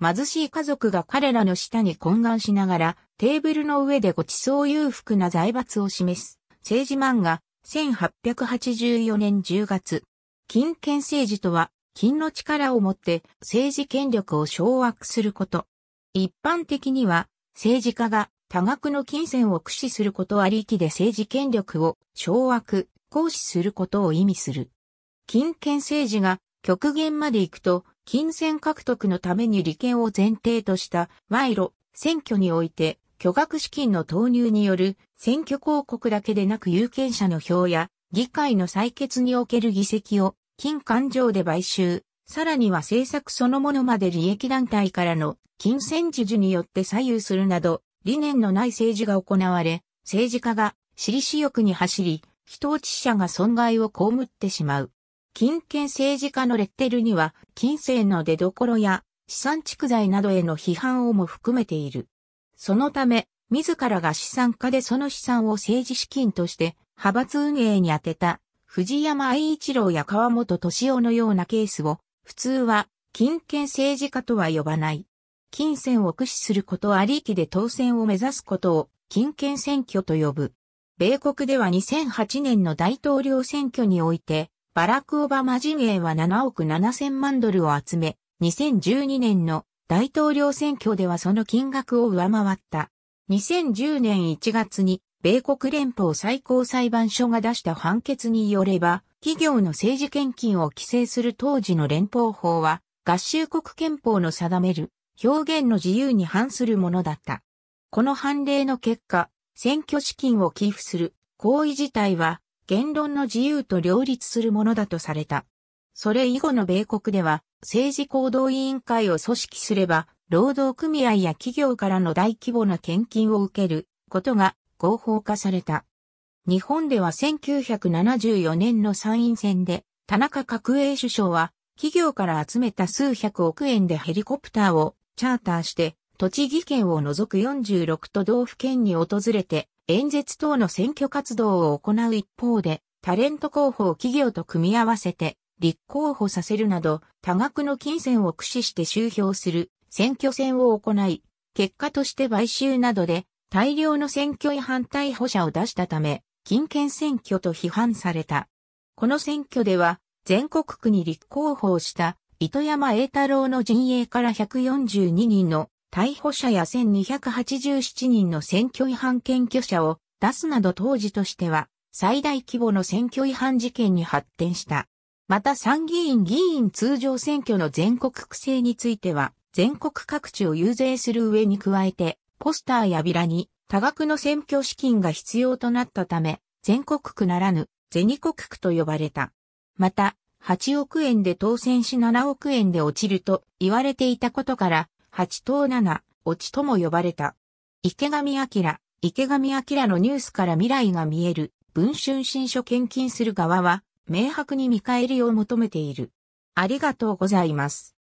貧しい家族が彼らの下に懇願しながら、テーブルの上でごちそう裕福な財閥を示す。政治漫画、1884年10月。金権政治とは、金の力を持って政治権力を掌握すること。一般的には、政治家が多額の金銭を駆使することありきで政治権力を掌握、行使することを意味する。金権政治が極限まで行くと金銭獲得のために利権を前提とした賄賂、選挙において巨額資金の投入による選挙広告だけでなく有権者の票や議会の採決における議席を金勘定で買収、さらには政策そのものまで利益団体からの金銭授受によって左右するなど理念のない政治が行われ、政治家が私利私欲に走り、非当事者が損害を被ってしまう。金権政治家のレッテルには、金銭の出所や資産蓄財などへの批判をも含めている。そのため、自らが資産家でその資産を政治資金として、派閥運営に充てた、藤山愛一郎や川本敏夫のようなケースを、普通は、金権政治家とは呼ばない。金銭を駆使することありきで当選を目指すことを、金権選挙と呼ぶ。米国では2008年の大統領選挙において、バラク・オバマ陣営は7億7千万ドルを集め、2012年の大統領選挙ではその金額を上回った。2010年1月に米国連邦最高裁判所が出した判決によれば、企業の政治献金を規制する当時の連邦法は、合衆国憲法の定める表現の自由に反するものだった。この判例の結果、選挙資金を寄付する行為自体は言論の自由と両立するものだとされた。それ以後の米国では、政治行動委員会を組織すれば、労働組合や企業からの大規模な献金を受けることが合法化された。日本では1974年の参院選で、田中角栄首相は、企業から集めた数百億円でヘリコプターをチャーターして、栃木県を除く46都道府県に訪れて、演説等の選挙活動を行う一方で、タレント候補を企業と組み合わせて、立候補させるなど、多額の金銭を駆使して集票する選挙戦を行い、結果として買収などで大量の選挙違反逮捕者を出したため、金券選挙と批判された。この選挙では、全国区に立候補をした、糸山栄太郎の陣営から142人の逮捕者や1287人の選挙違反検挙者を出すなど当時としては最大規模の選挙違反事件に発展した。また参議院議員通常選挙の全国区制については、全国各地を遊説する上に加えて、ポスターやビラに多額の選挙資金が必要となったため、全国区ならぬ、ゼニ国区と呼ばれた。また、8億円で当選し7億円で落ちると言われていたことから、八頭七、落ちとも呼ばれた。池上明、池上明のニュースから未来が見える、文春新書献金する側は、明白に見返りを求めている。ありがとうございます。